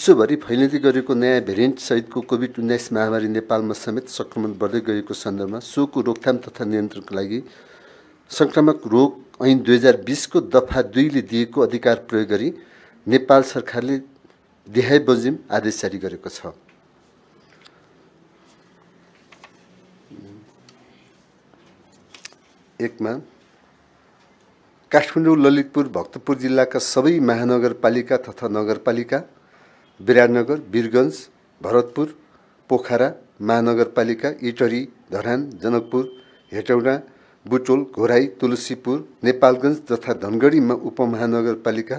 विश्वभरि फैलिँदै गरेको नयाँ भेरिएन्ट सहितको कोभिड उन्नाइस महामारी नेपालमा समेत सङ्क्रमण बढ्दै गएको सन्दर्भमा सोको रोकथाम तथा नियन्त्रणको लागि सङ्क्रामक रोग ऐन दुई हजार बिसको दफा दुईले दिएको अधिकार प्रयोग गरी नेपाल सरकारले देहाय बजिम आदेश जारी गरेको छ एकमा काठमाडौँ ललितपुर भक्तपुर जिल्लाका सबै महानगरपालिका तथा नगरपालिका विराटनगर वीरगन्ज भरतपुर पोखरा महानगरपालिका इटरी धरान जनकपुर हेटौडा बुटोल घोराई तुलसीपुर नेपालगञ्ज तथा धनगढीमा उपमहानगरपालिका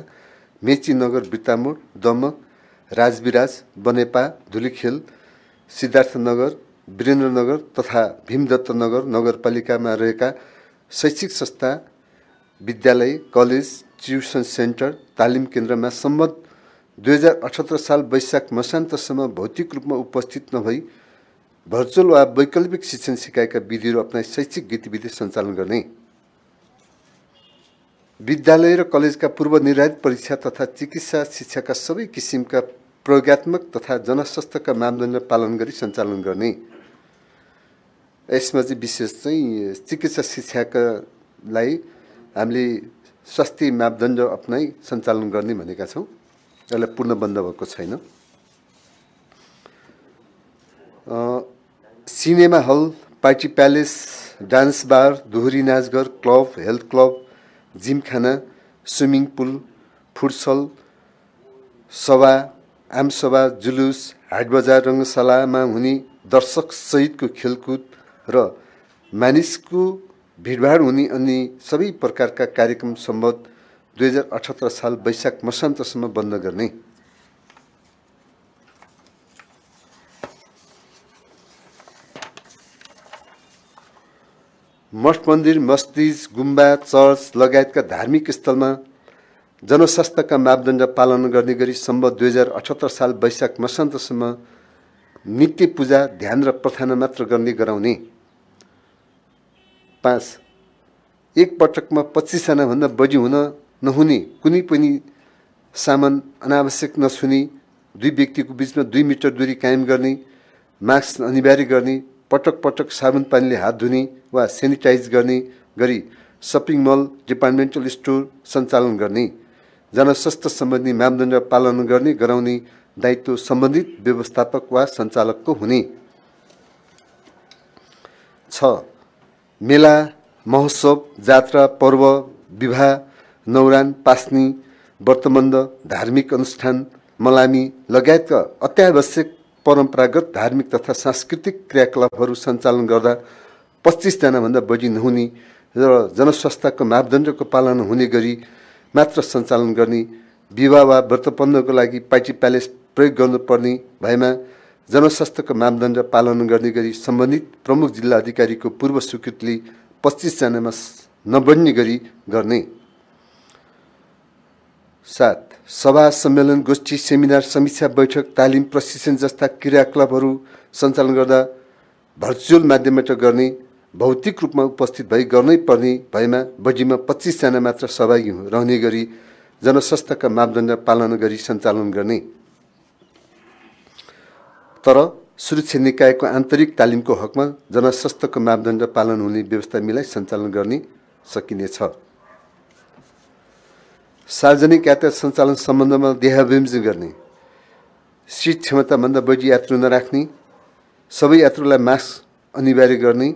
मेची नगर बितामोड दमक राजविराज बनेपा धुलिखेल सिद्धार्थनगर वीरेन्द्रनगर तथा भीमदत्तनगर नगरपालिकामा रहेका शैक्षिक संस्था विद्यालय कलेज ट्युसन सेन्टर तालिम केन्द्रमा सम्बद्ध दुई हजार अठहत्तर साल वैशाख मसान्तसम्म भौतिक रूपमा उपस्थित नभई भर्चुअल वा वैकल्पिक शिक्षण सिकाएका विधिहरू अप्नाई शैक्षिक गतिविधि सञ्चालन गर्ने विद्यालय र कलेजका पूर्व निर्धारित परीक्षा तथा चिकित्सा शिक्षाका सबै किसिमका प्रयोगत्मक तथा जनस्वास्थ्यका मापदण्ड पालन गरी सञ्चालन गर्ने यसमा चाहिँ विशेष चाहिँ चिकित्सा शिक्षाकालाई हामीले स्वास्थ्य मापदण्ड अप्नाइ सञ्चालन गर्ने भनेका छौँ यसलाई पूर्ण बन्द भएको छैन cinema hall party palace dance bar दोहोरी नाचघर club health club gymkhana swimming pool futsal सभा आमसभा जुलुस हाट बजार रङ्गशालामा हुने दर्शकसहितको खेलकुद र मानिसको भिडभाड हुने अनि सबै प्रकारका कार्यक्रम सम्बद्ध दुई हजार अठहत्तर साल वैशाख मसान्तसम्म बन्द गर्ने मठ मन्दिर मस्जिद गुम्बा चर्च लगायतका धार्मिक स्थलमा जनस्वास्थ्यका मापदण्ड पालन गर्ने गरी सम्भव दुई हजार अठहत्तर साल वैशाख मसान्तसम्म नित्य पूजा ध्यान र प्रार्थना मात्र गर्ने गराउने पाँच एकपटकमा पच्चिसजनाभन्दा बढी हुन नहुने कुनै पनि सामान अनावश्यक नछुने दुई व्यक्तिको बिचमा दुई मिटर दूरी कायम गर्ने मास्क अनिवार्य गर्ने पटक पटक साबुन पानीले हात धुने वा सेनिटाइज गर्ने गरी सपिङ मल डिपार्टमेन्टल स्टोर सञ्चालन गर्ने जनस्वास्थ्य सम्बन्धी मापदण्ड पालन गर्ने गराउने दायित्व सम्बन्धित व्यवस्थापक वा सञ्चालकको हुने छ मेला महोत्सव जात्रा पर्व विवाह नौरान पास्नी व्रतबन्ध धार्मिक अनुष्ठान मलामी लगायतका अत्यावश्यक परम्परागत धार्मिक तथा सांस्कृतिक क्रियाकलापहरू सञ्चालन गर्दा पच्चिसजनाभन्दा बढी नहुने र जनस्वास्थ्यको मापदण्डको पालन हुने गरी मात्र सञ्चालन गर्ने विवाह वा व्रतबन्धको लागि पार्टी प्यालेस प्रयोग गर्नुपर्ने भएमा जनस्वास्थ्यको मापदण्ड पालन गर्ने गरी सम्बन्धित प्रमुख जिल्ला अधिकारीको पूर्व स्वीकृतिले पच्चिसजनामा नबढ्ने गरी गर्ने सात सभा सम्मेलन गोष्ठी सेमिनार समीक्षा बैठक तालिम प्रशिक्षण जस्ता क्रियाकलापहरू सञ्चालन गर्दा भर्चुअल माध्यमबाट गर्ने भौतिक रूपमा उपस्थित भई गर्नै पर्ने भएमा बढीमा पच्चिसजना मात्र सहभागी रहने गरी जनस्वास्थ्यका मापदण्ड पालन गरी सञ्चालन गर्ने तर सुरक्षा निकायको आन्तरिक तालिमको हकमा जनस्वास्थ्यको मापदण्ड पालन हुने व्यवस्था मिलाइ सञ्चालन गर्ने सकिनेछ सार्वजनिक यातायात सञ्चालन सम्बन्धमा देहाभिमजी गर्ने सिट क्षमताभन्दा बढी यात्रु नराख्ने सबै यात्रुलाई मास्क अनिवार्य गर्ने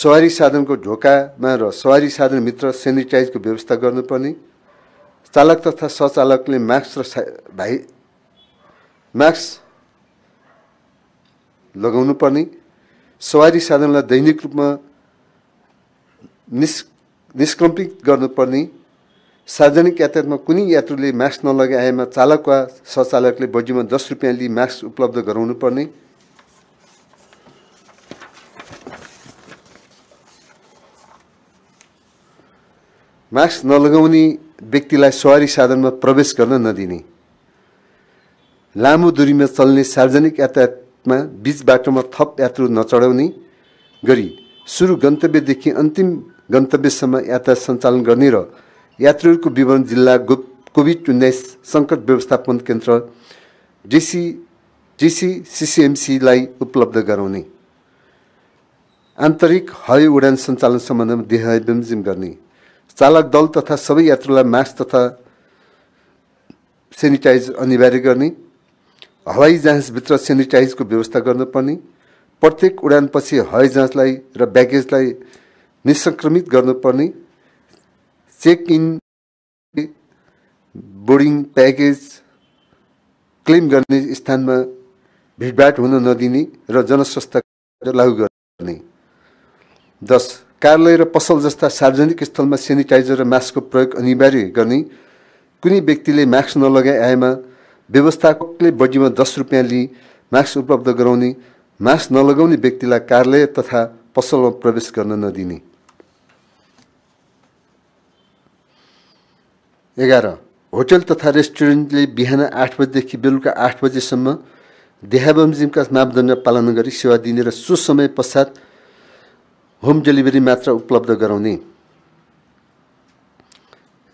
सवारी साधनको ढोकामा र सवारी साधनभित्र सेनिटाइजको व्यवस्था गर्नुपर्ने चालक तथा सचालकले मास्क र भाइ मास्क लगाउनुपर्ने सवारी साधनलाई दैनिक रूपमा निस् निष्कम्पित गर्नुपर्ने सार्वजनिक यातायातमा कुनै यात्रुले मास्क नलगाएमा चालक वा सचालकले बजीमा दस रुपियाँ लिई मास्क उपलब्ध गराउनु पर्ने मास्क नलगाउने व्यक्तिलाई सवारी साधनमा प्रवेश गर्न नदिने लामो दूरीमा चल्ने सार्वजनिक यातायातमा बिच बाटोमा थप यात्रु नचढाउने गरी सुरु गन्तव्यदेखि अन्तिम गन्तव्यसम्म यातायात सञ्चालन गर्ने र यात्रुहरूको विवरण जिल्ला गो कोभिड उन्नाइस सङ्कट व्यवस्थापन केन्द्र डिसी डिसी सिसिएमसीलाई उपलब्ध गराउने आन्तरिक हवाई उडान सञ्चालन सम्बन्धमा देहबमजिम गर्ने चालक दल तथा सबै यात्रुलाई मास्क तथा सेनिटाइज अनिवार्य गर्ने हवाई जहाजभित्र सेनिटाइजको व्यवस्था गर्नुपर्ने प्रत्येक उडानपछि हवाई जहाजलाई र ब्यागेजलाई निसङ्क्रमित गर्नुपर्ने check in boarding package claim गर्ने स्थानमा भिडभाड हुन नदिने र जनस्वास्थ्य लागू गर्ने दस कार्यालय र पसल जस्ता सार्वजनिक स्थलमा सेनिटाइजर र मास्कको प्रयोग अनिवार्य गर्ने कुनै व्यक्तिले मास्क नलगाए आएमा व्यवस्थापकले बढीमा दस रुपियाँ लिई मास्क उपलब्ध गराउने मास्क नलगाउने व्यक्तिलाई कार्यालय तथा पसलमा प्रवेश गर्न नदिने एघार होटल तथा रेस्टुरेन्टले बिहान आठ बजीदेखि बेलुका आठ बजीसम्म देहाबमजिमका मापदण्ड पालन गरी सेवा दिने र सो समय पश्चात होम डेलिभरी मात्र उपलब्ध गराउने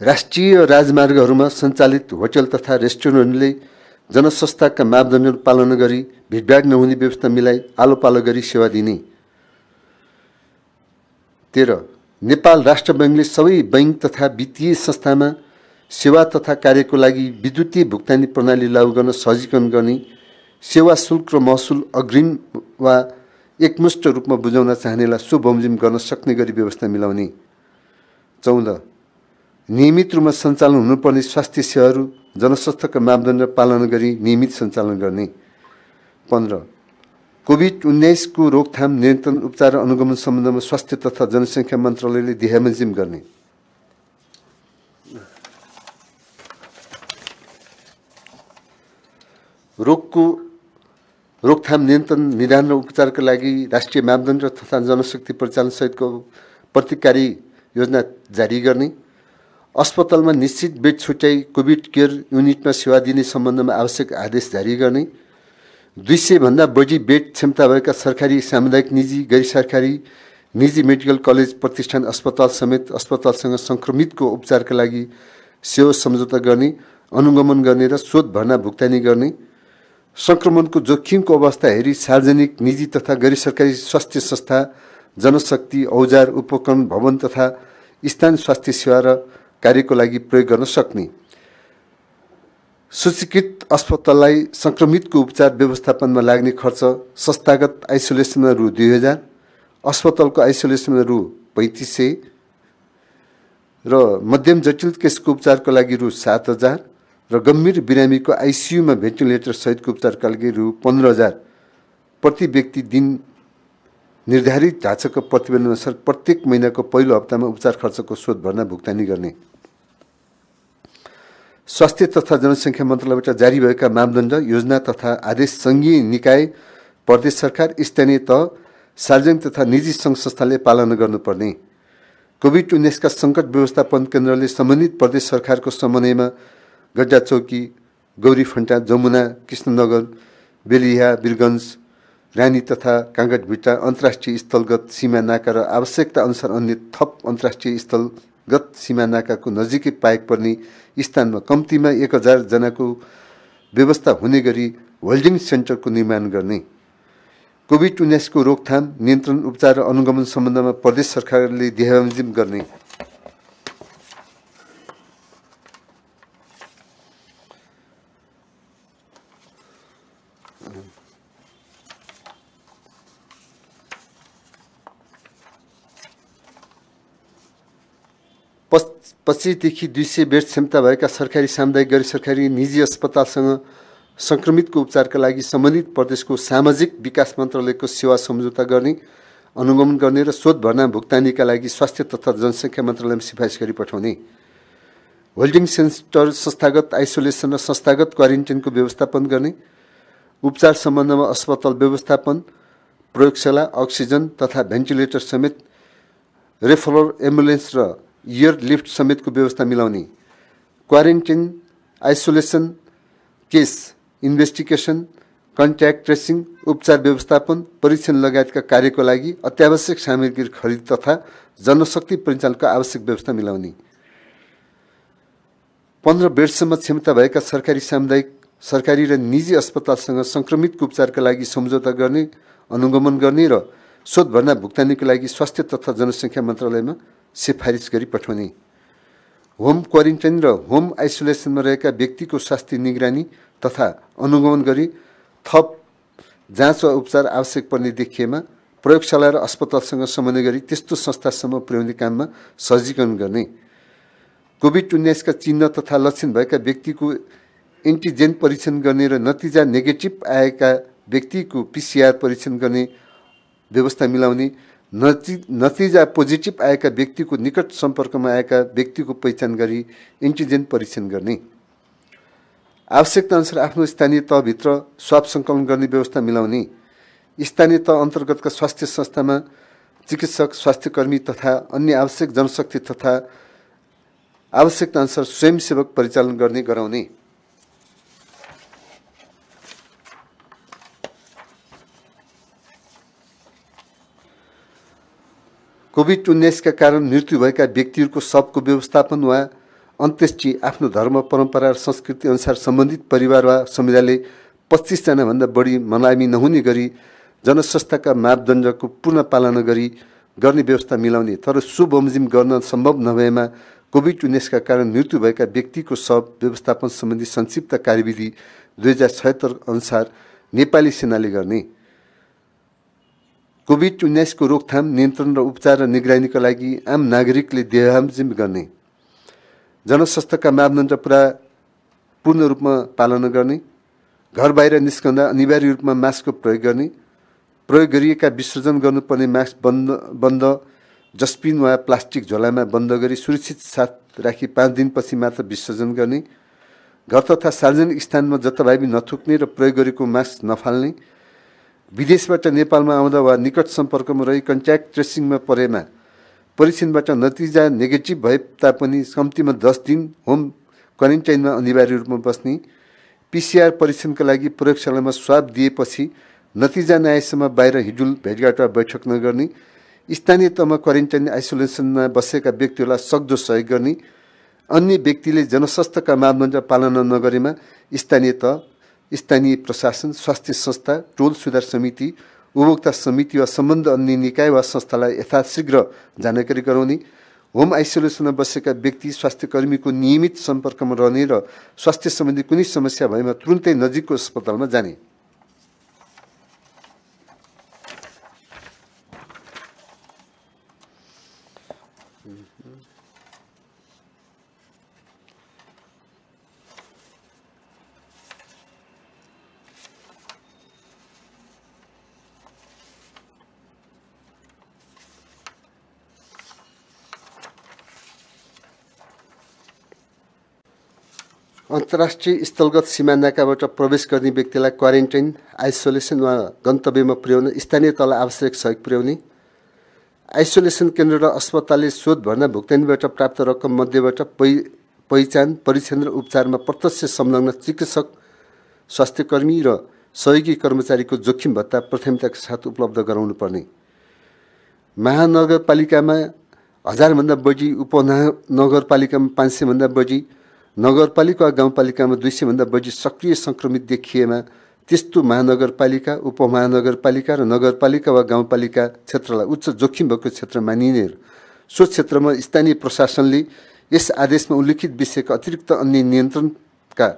राष्ट्रिय राजमार्गहरूमा सञ्चालित होटल तथा रेस्टुरेन्टले जनसंस्थाका मापदण्ड पालन गरी भिडभाड नहुने व्यवस्था मिलाई आलो पालो गरी सेवा दिने तेह्र नेपाल राष्ट्र बैङ्कले सबै बैङ्क तथा वित्तीय संस्थामा सेवा तथा कार्यको लागि विद्युतीय भुक्तानी प्रणाली लागू गर्न सहजीकरण गर्ने सेवा शुल्क र महसुल अग्रिम वा एकमुष्ट रूपमा बुझाउन चाहनेलाई सुबमजिम गर्न सक्ने गरी व्यवस्था मिलाउने चौध नियमित रूपमा सञ्चालन हुनुपर्ने स्वास्थ्य सेवाहरू जनस्वास्थ्यका मापदण्ड पालन गरी नियमित सञ्चालन गर्ने पन्ध्र कोभिड उन्नाइसको रोकथाम नियन्त्रण उपचार र अनुगमन सम्बन्धमा स्वास्थ्य तथा जनसङ्ख्या मन्त्रालयले देहामजिम गर्ने रोगको रोकथाम नियन्त्रण निदान र उपचारका लागि राष्ट्रिय मापदण्ड तथा जनशक्ति परिचालन सहितको प्रतिकारी योजना जारी गर्ने अस्पतालमा निश्चित बेड छुट्याइ कोभिड केयर युनिटमा सेवा दिने सम्बन्धमा आवश्यक आदेश जारी गर्ने दुई सयभन्दा बढी बेड क्षमता भएका सरकारी सामुदायिक निजी गैर सरकारी निजी मेडिकल कलेज प्रतिष्ठान अस्पताल समेत अस्पतालसँग सङ्क्रमितको उपचारका लागि सेवा सम्झौता गर्ने अनुगमन गर्ने र शोध भर्ना भुक्तानी गर्ने सङ्क्रमणको जोखिमको अवस्था हेरी सार्वजनिक निजी तथा गैर सरकारी स्वास्थ्य संस्था जनशक्ति औजार उपकरण भवन तथा स्थान स्वास्थ्य सेवा र कार्यको लागि प्रयोग गर्न सक्ने सूचीकृत अस्पताललाई सङ्क्रमितको उपचार व्यवस्थापनमा लाग्ने खर्च संस्थागत आइसोलेसनमा रु दुई हजार अस्पतालको आइसोलेसनमा रु पैँतिस सय र मध्यम जटिल केसको उपचारको लागि रु सात हजार र गम्भीर बिरामीको आइसियुमा भेन्टिलेटर सहितको लागि रु पन्ध्र हजार प्रति व्यक्ति दिन निर्धारित ढाँचाको प्रतिवेदनअनुसार प्रत्येक महिनाको पहिलो हप्तामा उपचार खर्चको स्रोत भर्ना भुक्तानी गर्ने स्वास्थ्य तथा जनसङ्ख्या मन्त्रालयबाट जारी भएका मापदण्ड योजना तथा आदेश सङ्घीय निकाय प्रदेश सरकार स्थानीय तह सार्वजनिक तथा निजी सङ्घ संस्थाले पालना गर्नुपर्ने कोभिड उन्नाइसका सङ्कट व्यवस्थापन केन्द्रले सम्बन्धित प्रदेश सरकारको समन्वयमा गड्डा चौकी गौरी फन्टा जमुना कृष्णनगर बेलिया बिरगन्ज रानी तथा काङ्गटभिट्टा अन्तर्राष्ट्रिय स्थलगत सीमानाका र आवश्यकता अनुसार अन्य थप अन्तर्राष्ट्रिय स्थलगत सीमानाकाको नजिकै पाएक पर्ने स्थानमा कम्तीमा एक हजारजनाको व्यवस्था हुने गरी होल्डिङ सेन्टरको निर्माण गर्ने कोभिड उन्नाइसको रोकथाम नियन्त्रण उपचार र अनुगमन सम्बन्धमा प्रदेश सरकारले ध्यानजिम गर्ने पच्चिसदेखि दुई सय बेड क्षमता भएका सरकारी सामुदायिक गैर सरकारी निजी अस्पतालसँग सङ्क्रमितको उपचारका लागि सम्बन्धित प्रदेशको सामाजिक विकास मन्त्रालयको सेवा सम्झौता गर्ने अनुगमन गर्ने र स्रोत भर्ना भुक्तानीका लागि स्वास्थ्य तथा जनसङ्ख्या मन्त्रालयमा सिफारिस गरी पठाउने होल्डिङ सेन्टर संस्थागत आइसोलेसन र संस्थागत क्वारेन्टिनको व्यवस्थापन गर्ने उपचार सम्बन्धमा अस्पताल व्यवस्थापन प्रयोगशाला अक्सिजन तथा भेन्टिलेटर समेत रेफरल एम्बुलेन्स र इयर लिफ्ट समेतको व्यवस्था मिलाउने quarantine isolation case investigation contact tracing उपचार व्यवस्थापन परीक्षण लगायतका कार्यको लागि अत्यावश्यक सामग्री खरिद तथा जनशक्ति परिचालनको आवश्यक व्यवस्था मिलाउने पन्ध्र बेडसम्म क्षमता भएका सरकारी सामुदायिक सरकारी र निजी अस्पतालसँग सङ्क्रमितको उपचारका लागि सम्झौता गर्ने अनुगमन गर्ने र शोधभरना भुक्तानीको लागि स्वास्थ्य तथा जनसङ्ख्या मन्त्रालयमा सिफारिस गरी पठाउने होम क्वारेन्टाइन र होम आइसोलेसनमा रहेका व्यक्तिको स्वास्थ्य निगरानी तथा अनुगमन गरी थप जाँच वा उपचार आवश्यक पर्ने देखिएमा प्रयोगशाला र अस्पतालसँग समन्वय गरी त्यस्तो संस्थासम्म पुर्याउने काममा सहजीकरण गर्ने कोभिड उन्नाइसका चिन्ह तथा लक्षण भएका व्यक्तिको एन्टिजेन परीक्षण गर्ने र नतिजा नेगेटिभ आएका व्यक्तिको पिसिआर परीक्षण गर्ने व्यवस्था मिलाउने नति नतिजा पोजिटिभ आएका व्यक्तिको निकट सम्पर्कमा आएका व्यक्तिको पहिचान गरी एन्टिजेन परीक्षण गर्ने आवश्यकताअनुसार आफ्नो स्थानीय तहभित्र स्वाप सङ्कलन गर्ने व्यवस्था मिलाउने स्थानीय तह अन्तर्गतका स्वास्थ्य संस्थामा चिकित्सक स्वास्थ्यकर्मी तथा अन्य आवश्यक जनशक्ति तथा आवश्यकताअनुसार स्वयंसेवक परिचालन गर्ने गराउने कोभिड उन्नाइसका कारण मृत्यु भएका व्यक्तिहरूको शबको व्यवस्थापन वा अन्त्येष्टि आफ्नो धर्म परम्परा र संस्कृति अनुसार सम्बन्धित परिवार वा समुदायले पच्चिसजनाभन्दा बढी मनामी नहुने गरी जनस्वास्थ्यका मापदण्डको पूर्ण पालना गरी गर्ने व्यवस्था मिलाउने तर सुबमजिम गर्न सम्भव नभएमा कोभिड उन्नाइसका कारण मृत्यु भएका व्यक्तिको शब व्यवस्थापन सम्बन्धी संक्षिप्त कार्यविधि दुई हजार छत्तर अनुसार नेपाली सेनाले गर्ने कोभिड उन्नाइसको रोकथाम नियन्त्रण र उपचार र निगरानीका लागि आम नागरिकले देहामजिम गर्ने जनस्वास्थ्यका मापदण्ड पुरा पूर्ण रूपमा पालना गर्ने घर बाहिर निस्कँदा अनिवार्य रूपमा मास्कको प्रयोग गर्ने प्रयोग गरिएका विसर्जन गर्नुपर्ने मास्क बन्द बन्द जस्पिन वा प्लास्टिक झोलामा बन्द गरी सुरक्षित साथ राखी पाँच दिनपछि मात्र विसर्जन गर्ने घर तथा सार्वजनिक स्थानमा जथाभावी नथुक्ने र प्रयोग गरेको मास्क नफाल्ने विदेशबाट नेपालमा आउँदा वा निकट सम्पर्कमा रही कन्ट्याक्ट ट्रेसिङमा परेमा परीक्षणबाट नतिजा नेगेटिभ भए तापनि कम्तीमा दस दिन होम क्वारेन्टाइनमा अनिवार्य रूपमा बस्ने पिसिआर परीक्षणका लागि प्रयोगशालामा स्वाब दिएपछि नतिजा नआएसम्म बाहिर हिडुल भेटघाट वा बैठक नगर्ने स्थानीय तहमा क्वारेन्टाइन आइसोलेसनमा बसेका व्यक्तिहरूलाई सक्दो सहयोग गर्ने अन्य व्यक्तिले जनस्वास्थ्यका मापदण्ड पालना नगरेमा स्थानीय तह स्थानीय प्रशासन स्वास्थ्य संस्था टोल सुधार समिति उपभोक्ता समिति वा सम्बन्ध अन्य निकाय वा संस्थालाई यथाशीघ्र जानकारी गराउने होम आइसोलेसनमा बसेका व्यक्ति स्वास्थ्य कर्मीको नियमित सम्पर्कमा रहने र स्वास्थ्य सम्बन्धी कुनै समस्या भएमा तुरुन्तै नजिकको अस्पतालमा जाने अन्तर्राष्ट्रिय स्थलगत सीमानाकाबाट प्रवेश गर्ने व्यक्तिलाई क्वारेन्टाइन आइसोलेसन वा गन्तव्यमा पुर्याउन स्थानीय तल आवश्यक सहयोग पुर्याउने आइसोलेसन केन्द्र र अस्पतालले शोधभन्दा भर्ना भुक्तानीबाट प्राप्त रकम मध्येबाट पहि पहिचान परीक्षण र उपचारमा प्रत्यक्ष संलग्न चिकित्सक स्वास्थ्यकर्मी र सहयोगी कर्मचारीको जोखिम भत्ता प्राथमिकताका साथ उपलब्ध गराउनु पर्ने महानगरपालिकामा हजारभन्दा बढी उपनगरपालिकामा पाँच सयभन्दा बढी नगरपालिका वा गाउँपालिकामा दुई सयभन्दा बढी सक्रिय सङ्क्रमित देखिएमा त्यस्तो महानगरपालिका उपमहानगरपालिका र नगरपालिका वा गाउँपालिका क्षेत्रलाई उच्च जोखिम भएको क्षेत्र मानिने सो क्षेत्रमा स्थानीय प्रशासनले यस आदेशमा उल्लेखित विषयका अतिरिक्त अन्य नियन्त्रणका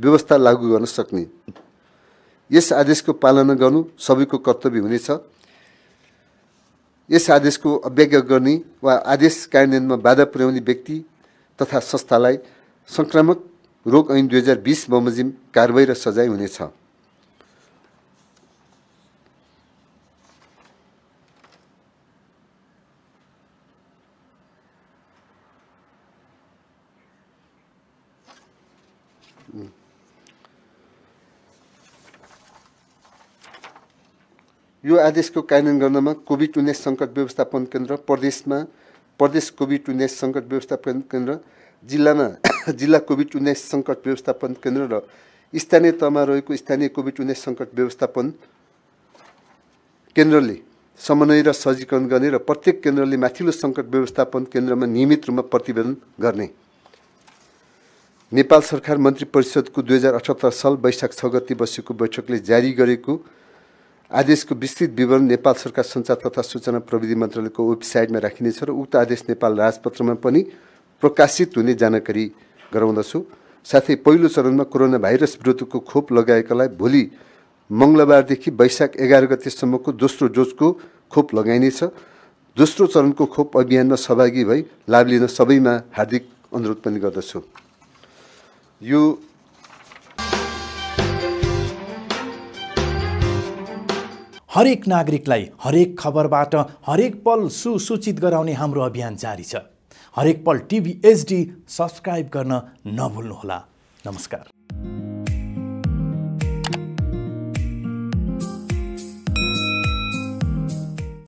व्यवस्था लागू गर्न सक्ने यस आदेशको पालना गर्नु सबैको कर्तव्य हुनेछ यस आदेशको अवज्ञा गर्ने वा आदेश कार्यान्वयनमा बाधा पुर्याउने व्यक्ति तथा संस्थालाई संक्रामक रोग ऐन दुई हजार बिस बमोजिम कारवाही र सजाय हुनेछ यो आदेशको कार्यान्वयन गर्नमा कोभिड उन्नाइस सङ्कट व्यवस्थापन केन्द्र प्रदेशमा प्रदेश कोभिड उन्नाइस सङ्कट व्यवस्थापन केन्द्र जिल्लामा जिल्ला कोभिड उन्नाइस सङ्कट व्यवस्थापन केन्द्र र स्थानीय तहमा रहेको स्थानीय कोभिड उन्नाइस सङ्कट व्यवस्थापन केन्द्रले समन्वय र सहजीकरण गर्ने र प्रत्येक केन्द्रले माथिल्लो सङ्कट व्यवस्थापन केन्द्रमा नियमित रूपमा प्रतिवेदन गर्ने नेपाल सरकार मन्त्री परिषदको दुई हजार अठहत्तर साल वैशाख छ गति बसेको बैठकले जारी गरेको आदेशको विस्तृत विवरण नेपाल सरकार सञ्चार तथा सूचना प्रविधि मन्त्रालयको वेबसाइटमा राखिनेछ र उक्त आदेश नेपाल राजपत्रमा पनि प्रकाशित हुने जानकारी गराउँदछु साथै पहिलो चरणमा कोरोना भाइरस विरुद्धको खोप लगाएकालाई भोलि मङ्गलबारदेखि वैशाख एघार गतेसम्मको दोस्रो डोजको खोप लगाइनेछ दोस्रो चरणको खोप अभियानमा सहभागी भई लाभ लिन सबैमा हार्दिक अनुरोध पनि गर्दछु यो हरेक नागरिकलाई हरेक खबरबाट हरेक पल सुसूचित गराउने हाम्रो अभियान जारी छ हरेक पल टिभी एचडी सब्सक्राइब गर्न नभुल्नुहोला नमस्कार